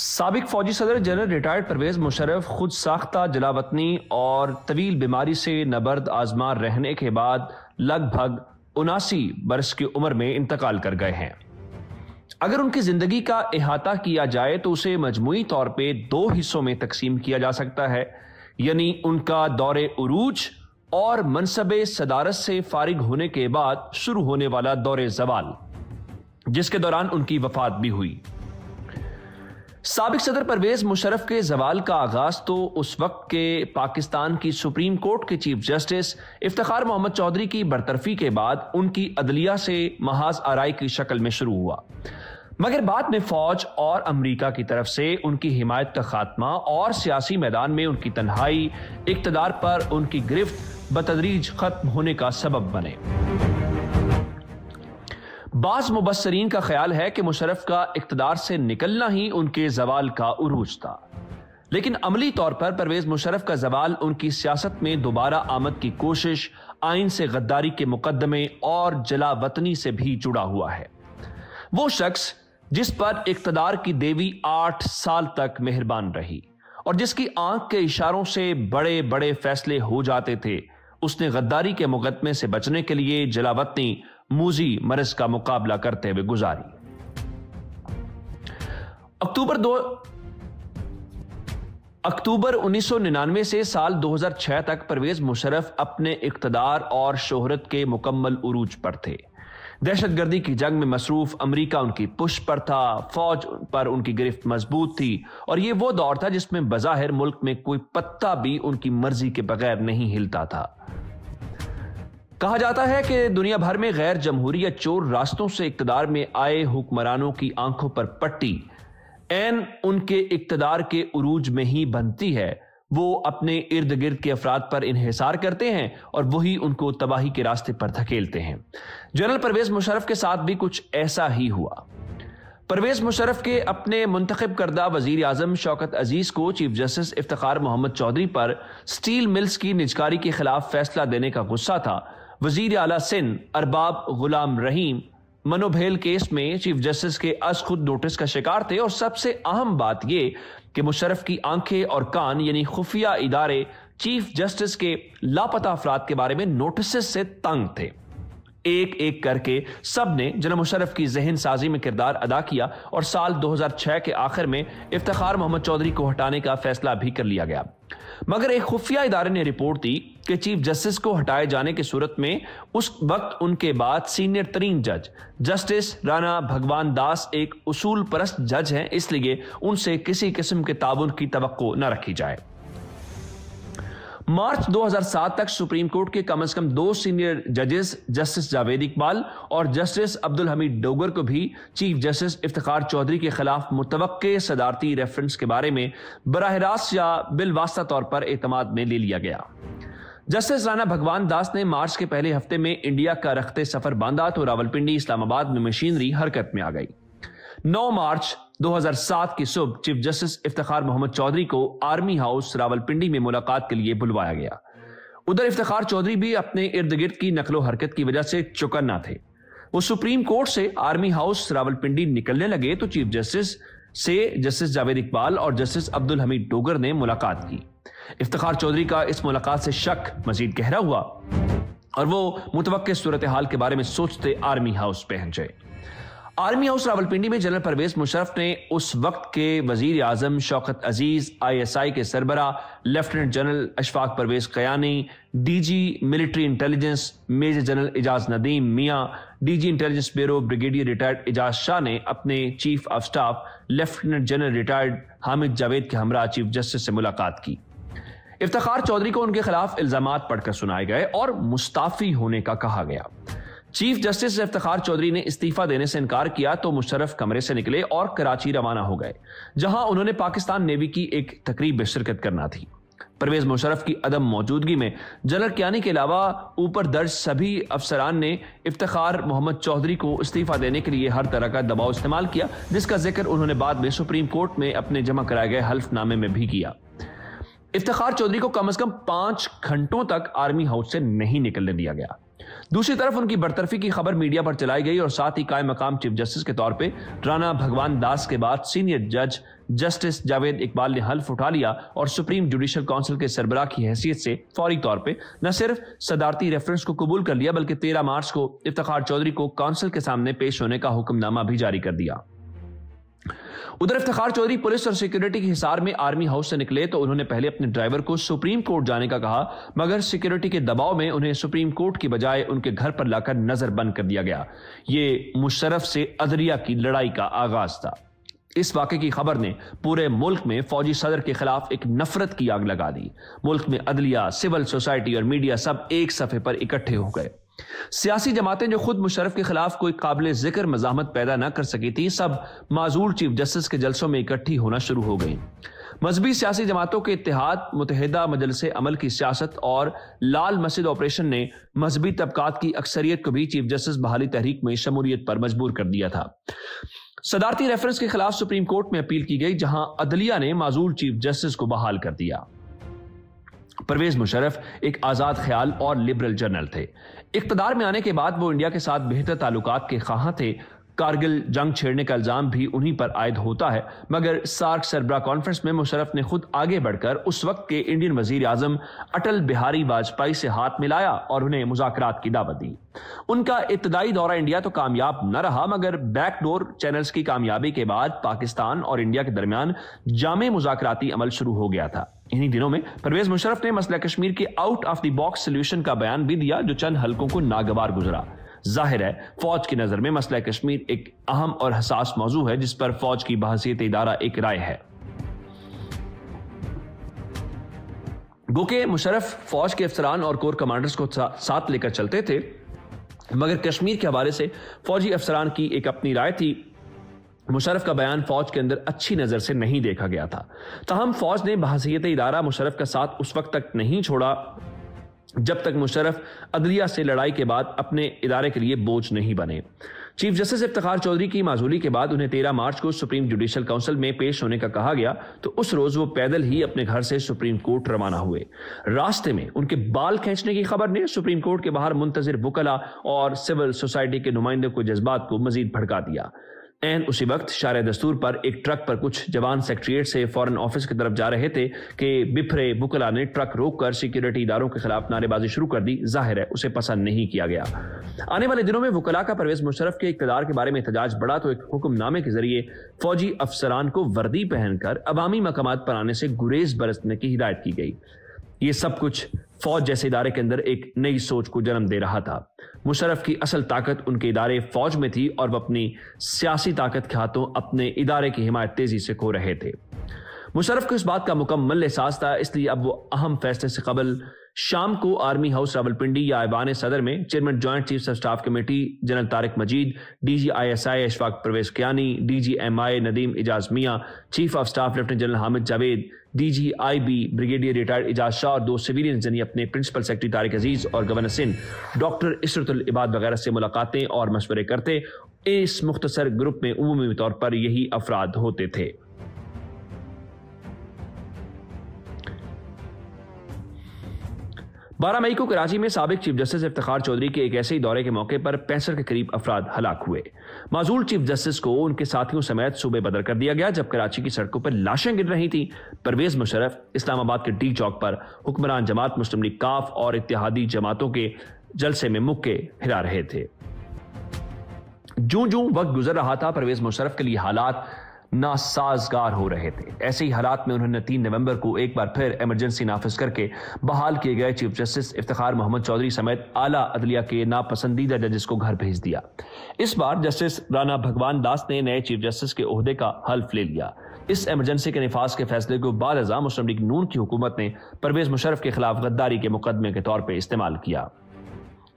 सबक फौजी सदर जनरल रिटायर्ड परवेज मुशरफ खुद साख्ता जलावतनी और तवील बीमारी से नबर्द आजमा रहने के बाद लगभग उनासी बरस की उम्र में इंतकाल कर गए हैं अगर उनकी जिंदगी का अहाता किया जाए तो उसे मजमू तौर पर दो हिस्सों में तकसीम किया जा सकता है यानी उनका दौरे उरूज और मनसब सदारत से फारिग होने के बाद शुरू होने वाला दौरे जवाल जिसके दौरान उनकी वफात भी हुई सबक सदर परवेज मुशरफ के जवाल का आगाज तो उस वक्त के पाकिस्तान की सुप्रीम कोर्ट के चीफ जस्टिस इफ्तार मोहम्मद चौधरी की बरतरफी के बाद उनकी अदलिया से महाज आरई की शक्ल में शुरू हुआ मगर बाद में फौज और अमरीका की तरफ से उनकी हिमायत का खात्मा और सियासी मैदान में उनकी तन्हाई इकतदार पर उनकी गिरफ्त बतदरीज खत्म होने का सबब बने बाज मुबसरीन का ख्याल है कि मुशरफ का इकतदार से निकलना ही उनके जवाल का उरूज था लेकिन अमली तौर पर परवेज मुशरफ का जवाल उनकी सियासत में दोबारा आमद की कोशिश आइन से गद्दारी के मुकदमे और जलावतनी से भी जुड़ा हुआ है वो शख्स जिस पर इकतदार की देवी आठ साल तक मेहरबान रही और जिसकी आंख के इशारों से बड़े बड़े फैसले हो जाते थे उसने गद्दारी के मुकदमे से बचने के लिए जलावतनी मूजी मरस का मुकाबला करते हुए गुजारी अक्टूबर दो अक्टूबर 1999 से साल 2006 तक परवेज मुशरफ अपने इकतदार और शोहरत के मुकम्मल उरूज पर थे दहशतगर्दी की जंग में मसरूफ अमरीका उनकी पुश पर था फौज पर उनकी गिरफ्त मजबूत थी और ये वो दौर था जिसमें बज़ाहिर मुल्क में कोई पत्ता भी उनकी मर्जी के बगैर नहीं हिलता था कहा जाता है कि दुनिया भर में गैर जमहूरियत चोर रास्तों से इकतदार में आए हुक्मरानों की आंखों पर पट्टी एन उनके इकतदार के उरूज में ही बनती है वो अपने इर्द गिर्द के अफराद पर इन्हिसार करते हैं और वही उनको तबाही के रास्ते पर धकेलते हैं जनरल परवेज मुशरफ के साथ भी कुछ ऐसा ही हुआ परवेज मुशरफ के अपने मुंतखब करदा वजीर आजम शौकत अजीज को चीफ जस्टिस इफ्तार मोहम्मद चौधरी पर स्टील मिल्स की निजकारी के खिलाफ फैसला देने का गुस्सा था वजीर अला सिंध अरबाब गुलाम रहीम मनोभेल केस में चीफ जस्टिस के अस खुद नोटिस का शिकार थे और सबसे अहम बात यह कि मुशरफ की आंखें और कान यानी खुफिया इदारे चीफ जस्टिस के लापता अफराद के बारे में नोटिस से तंग थे एक एक करके सब ने जना मुशरफ की जहन साजी में किरदार अदा किया और साल 2006 के आखिर में इफ्तार मोहम्मद चौधरी को हटाने का फैसला भी कर लिया गया मगर एक खुफिया इदारे ने रिपोर्ट दी कि चीफ जस्टिस को हटाए जाने की सूरत में उस वक्त उनके बाद सीनियर तरीन जज जस्टिस राणा भगवान दास एक उसूल परस्त जज हैं इसलिए उनसे किसी किस्म के ताबन की तो न रखी जाए मार्च 2007 तक सुप्रीम कोर्ट के कम से कम दो सीनियर जजेस जस्टिस जावेद इकबाल और जस्टिस अब्दुल हमीद डोगर को भी चीफ जस्टिस इफ्तार चौधरी के खिलाफ मुतव सदारती रेफरेंस के बारे में बरह रास्त या बिलवास्ता तौर पर एतमाद में ले लिया गया जस्टिस राणा भगवान दास ने मार्च के पहले हफ्ते में इंडिया का रखते सफर बांधा तो रावलपिंडी इस्लामाबाद में मशीनरी हरकत में आ गई 9 मार्च 2007 की सुबह चीफ जस्टिस इफ्तार मोहम्मद चौधरी को आर्मी हाउस रावलपिंडी में मुलाकात के लिए बुलवाया गया उधर इफ्तार चौधरी भी अपने इर्द गिर्द की नकलो हरकत की वजह से चुकन्ना थे वो सुप्रीम कोर्ट से आर्मी हाउस रावलपिंडी निकलने लगे तो चीफ जस्टिस से जस्टिस जावेद इकबाल और जस्टिस अब्दुल हमीद डोगर ने मुलाकात की इफ्तार चौधरी का इस मुलाकात से शक मजीद गहरा हुआ और वो मुतवक़ सूरत हाल के बारे में सोचते आर्मी हाउस पहुंचे आर्मी हाउस रावलपिंडी में जनरल परवेज मुशरफ ने उस वक्त के वजीर आजम शौकत अजीज आईएसआई के सरबरा lieutenant general Ashfaq Pervez Kayani DG military intelligence major general Ejaz Nadeem Mian DG intelligence bureau brigadier retired Ejaz Shah ने अपने chief of staff lieutenant general retired Hamid Javed के हमरा चीफ जस्टिस से मुलाकात की इफ्तार चौधरी को उनके खिलाफ इल्जाम पढ़कर सुनाए गए और मुस्ताफी होने का कहा गया चीफ जस्टिस इफ्तार चौधरी ने इस्तीफा देने से इनकार किया तो मुशरफ कमरे से निकले और कराची रवाना हो गए जहां उन्होंने पाकिस्तान नेवी की एक तकरीब में शिरकत करना थी परवेज मुशरफ की अदम मौजूदगी में जनरल कियानी के अलावा ऊपर दर्ज सभी अफसरान ने इफ्तार मोहम्मद चौधरी को इस्तीफा देने के लिए हर तरह का दबाव इस्तेमाल किया जिसका जिक्र उन्होंने बाद में सुप्रीम कोर्ट में अपने जमा कराए गए हल्फनामे में भी किया इफ्तार चौधरी को कम अज कम पांच घंटों तक आर्मी हाउस से नहीं निकलने दिया गया दूसरी तरफ उनकी बरतरफी की खबर मीडिया पर चलाई गई और साथ ही कायम मकाम चीफ जस्टिस के तौर पर राना भगवान दास के बाद सीनियर जज जस्टिस जावेद इकबाल ने हल्फ उठा लिया और सुप्रीम जुडिशल काउंसिल के सरबराह की हैसियत से फौरी तौर पर न सिर्फ सदारती रेफरेंस को कबूल कर लिया बल्कि तेरह मार्च को इफ्तार चौधरी को काउंसिल के सामने पेश होने का हुक्मनामा भी जारी कर दिया उधर इफ्तार चौधरी पुलिस और सिक्योरिटी के हिसार में आर्मी हाउस से निकले तो उन्होंने पहले अपने ड्राइवर को सुप्रीम कोर्ट जाने का कहा मगर सिक्योरिटी के दबाव में उन्हें सुप्रीम कोर्ट की बजाय उनके घर पर लाकर नजर बंद कर दिया गया ये मुशरफ से अदरिया की लड़ाई का आगाज था इस वाक़े की खबर ने पूरे मुल्क में फौजी सदर के खिलाफ एक नफरत की आग लगा दी मुल्क में अदलिया सिविल सोसाइटी और मीडिया सब एक सफे पर इकट्ठे हो गए सियासी जमातें जो खुद मुशरफ के खिलाफ कोई काबिल जिक्र मजामत पैदा ना कर सकी थी सब माजूर चीफ जस्टिस के जलसों में इकट्ठी होना शुरू हो गई मजहबी सियासी जमातों के इतिहाद मुतहदा मजलस अमल की सियासत और लाल मस्जिद ऑपरेशन ने मजहबी तबकात की अक्सरियत को भी चीफ जस्टिस बहाली तहरीक में शमूलियत पर मजबूर कर दिया था सदारती रेफरेंस के खिलाफ सुप्रीम कोर्ट में अपील की गई जहां अदलिया ने माजूर चीफ जस्टिस को बहाल कर दिया परवेज मुशरफ एक आज़ाद ख्याल और लिबरल जनरल थे इकतदार में आने के बाद वो इंडिया के साथ बेहतर ताल्लुक के खां थे कारगिल जंग छेड़ने का इल्ज़ाम भी उन्हीं पर आयद होता है मगर सार्क सरबरा कॉन्फ्रेंस में मुशरफ ने खुद आगे बढ़कर उस वक्त के इंडियन वजीर आजम अटल बिहारी वाजपेयी से हाथ मिलाया और उन्हें मुजाकर की दावत दी उनका इब्तदाई दौरा इंडिया तो कामयाब न रहा मगर बैकडोर चैनल्स की कामयाबी के बाद पाकिस्तान और इंडिया के दरमियान जाम मुजाकर अमल शुरू हो गया था इन्हीं दिनों में परवेज मुशरफ ने मसला कश्मीर के out of the box solution का बयान भी दिया जो चंद हल्कों को नागवार गुजरा जाहिर है फौज की नजर में मसला कश्मीर एक अहम और हसास मौजू है जिस पर फौज की बहसीत इदारा एक राय है गोके मुशरफ फौज के अफसरान और कोर कमांडर्स को साथ लेकर चलते थे मगर कश्मीर के हवाले से फौजी अफसरान की एक अपनी राय थी मुशरफ का बयान फौज के अंदर अच्छी नज़र से नहीं देखा गया था तहम तो फौज ने बहसीत इदारा मुशरफ का साथ उस वक्त तक नहीं छोड़ा जब तक मुशरफ अदलिया से लड़ाई के बाद अपने इदारे के लिए बोझ नहीं बने चीफ जस्टिस इफ्तार चौधरी की माजूरी के बाद उन्हें तेरह मार्च को सुप्रीम जुडिशल काउंसिल में पेश होने का कहा गया तो उस रोज वो पैदल ही अपने घर से सुप्रीम कोर्ट रवाना हुए रास्ते में उनके बाल खींचने की खबर ने सुप्रीम कोर्ट के बाहर मुंतजर वकला और सिविल सोसाइटी के नुमाइंदों को जज्बात को मजीद भड़का दिया एन उसी वक्त शार दस्तूर पर एक ट्रक पर कुछ जवान सेक्रेटरीट से फॉरेन ऑफिस की तरफ जा रहे थे कि बिफरे बुकला ने ट्रक रोककर सिक्योरिटी इदारों के खिलाफ नारेबाजी शुरू कर दी जाहिर है उसे पसंद नहीं किया गया आने वाले दिनों में वकला का परवेज मुशरफ के इकतदार के बारे में एहतजाज बढ़ा तो एक हुक्मनामे के जरिए फौजी अफसरान को वर्दी पहनकर अवामी मकाम पर आने से गुरेज बरतने की हिदायत की गई ये सब कुछ फौज जैसे इदारे के अंदर एक नई सोच को जन्म दे रहा था मुशरफ की असल ताकत उनके इदारे फौज में थी और वह अपनी सियासी ताकत के हाथों अपने इदारे की हिमायत तेजी से खो रहे थे मुशरफ को इस बात का मुकम्मल एहसास था इसलिए अब वो अहम फैसले से कबल शाम को आर्मी हाउस रावलपिंडी या ऐबान सदर में chairman joint chief of staff committee general Tariq Majeed S I Ashfaq Pervez Kayani M I Nadeem Ijaz Mian chief of staff lieutenant general Hamid Javed I B brigadier retired Ijaz Shah और दो सिविलियन यानी अपने प्रिंसिपल सेक्रेटरी तारिक अजीज और गवर्नर सिंह डॉक्टर इसरतुल इबाद वगैरह से मुलाकातें और मशवरे करते इस मुख्तसर ग्रुप में उमूमी तौर पर यही अफराद होते थे बारह मई को कराची में सबक चीफ जस्टिस इफ्तार चौधरी के एक ऐसे ही दौरे के मौके पर पैंसठ के करीब अफराद हलाक हुए माजूल चीफ जस्टिस को उनके साथियों समेत सूबे बदर कर दिया गया जब कराची की सड़कों पर लाशें गिर रही थी परवेज मुशरफ इस्लामाबाद के डी चौक पर हुक्मरान जमात मुस्लिम लीग काफ और इतिहादी जमातों के जलसे में मुक्के हिला रहे थे जू जू वक्त गुजर रहा था परवेज मुशरफ के लिए हालात नासाजगार हो रहे थे ऐसे ही हालात में उन्होंने तीन नवंबर को एक बार फिर इमरजेंसी नाफिज करके बहाल किए गए चीफ जस्टिस इफ्तार मोहम्मद चौधरी समेत आला अदलिया के नापसंदीदा जजेस को घर भेज दिया इस बार जस्टिस राणा भगवान दास ने नए चीफ जस्टिस के अहदे का हल्फ ले लिया इस इमरजेंसी के नफाज के फैसले को बाद मुस्लिम लीग नून की हुकूमत ने परवेज मुशरफ के खिलाफ गद्दारी के मुकदमे के तौर पर इस्तेमाल किया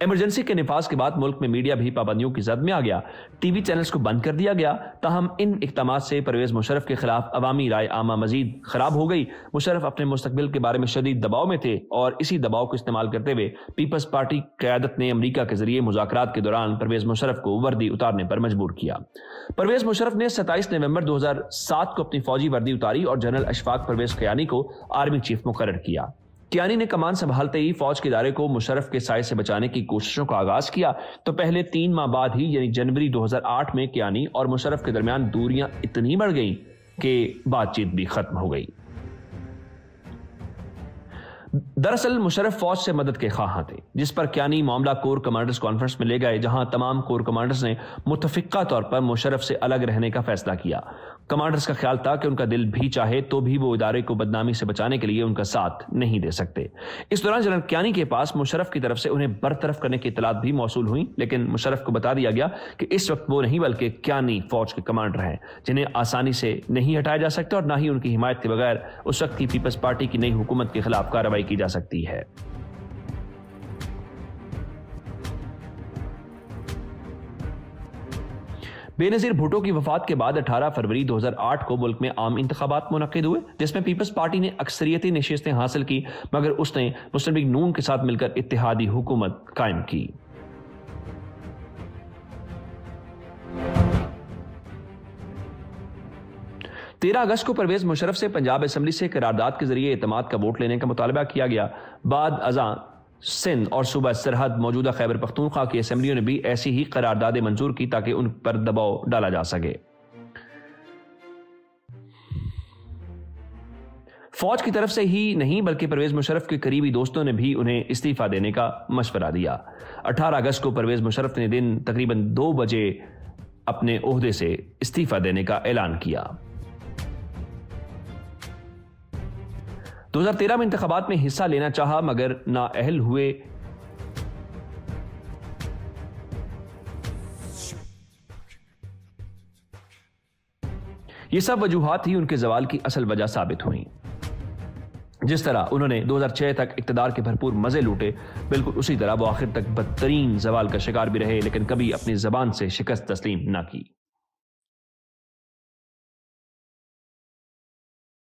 इमरजेंसी के निफाज के बाद मुल्क में मीडिया भी पाबंदियों की जद में आ गया टीवी चैनल्स को बंद कर दिया गया तहम इन इकदाम से परवेज मुशरफ के खिलाफ अवामी राय आमा मजीद खराब हो गई मुशरफ अपने मुस्तबिल के बारे में शदीद दबाव में थे और इसी दबाव को इस्तेमाल करते हुए पीपल्स पार्टी क्यादत ने अमरीका के जरिए मुजाकर के दौरान परवेज मुशरफ को वर्दी उतारने पर मजबूर किया परवेज मुशरफ ने सत्ताईस नवंबर दो हजार सात को अपनी फौजी वर्दी उतारी और जनरल अशफाक परवेज कयानी को आर्मी चीफ मुकर किया कियानी ने कमान संभालते ही फौज के इदारे को मुशरफ के साय से बचाने की कोशिशों का आगाज किया तो पहले तीन माह बाद ही यानी जनवरी 2008 में कियानी और मुशरफ के दरमियान दूरियां इतनी बढ़ गईं कि बातचीत भी खत्म हो गई दरअसल मुशरफ फौज से मदद के खाह थे जिस पर क्यानी मामला कोर कमांडर्स कॉन्फ्रेंस में ले गए जहां तमाम कोर कमांडर्स ने मुतफिका तौर पर मुशरफ से अलग रहने का फैसला किया कमांडर्स का ख्याल था कि उनका दिल भी चाहे तो भी वो इदारे को बदनामी से बचाने के लिए उनका साथ नहीं दे सकते इस दौरान जनरल क्यानी के पास मुशरफ की तरफ से उन्हें बरतरफ करने की इतलात भी मौसू हुई लेकिन मुशरफ को बता दिया गया कि इस वक्त वो नहीं बल्कि क्यानी फौज के कमांडर हैं जिन्हें आसानी से नहीं हटाया जा सकता और ना ही उनकी हिमायत के बगैर उस वक्त की पीपल्स पार्टी की नई हुकूमत के खिलाफ कार्रवाई की जा सकती है बेनजीर भुटो की वफात के बाद 18 फरवरी 2008 को मुल्क में आम इंतबात मुनद हुए जिसमें पीपल्स पार्टी ने अक्सरियती नशस्तें हासिल की मगर उसने मुस्लिम लीग नून के साथ मिलकर इतिहादी हुकूमत कायम की तेरह अगस्त को परवेज मुशरफ से पंजाब असम्बली से करारदाद के जरिए अतमाद का वोट लेने का मुतालबा किया गया बाद अजा सिंध और सुबह सरहद मौजूदा खैबर पख्तूनख्वा की असम्बलियों ने भी ऐसी ही करारदादें मंजूर की ताकि उन पर दबाव डाला जा सके फौज की तरफ से ही नहीं बल्कि परवेज मुशरफ के करीबी दोस्तों ने भी उन्हें इस्तीफा देने का मशवरा दिया 18 अगस्त को परवेज मुशरफ ने दिन तकरीबन दो बजे अपने ओहदे से इस्तीफा देने का ऐलान किया 2013 में इंतबात में हिस्सा लेना चाहा मगर नाअहल हुए ये सब वजूहत ही उनके जवाल की असल वजह साबित हुई जिस तरह उन्होंने 2006 तक इकतदार के भरपूर मजे लूटे बिल्कुल उसी तरह वो आखिर तक बदतरीन जवाल का शिकार भी रहे लेकिन कभी अपनी जबान से शिकस्त तस्लीम ना की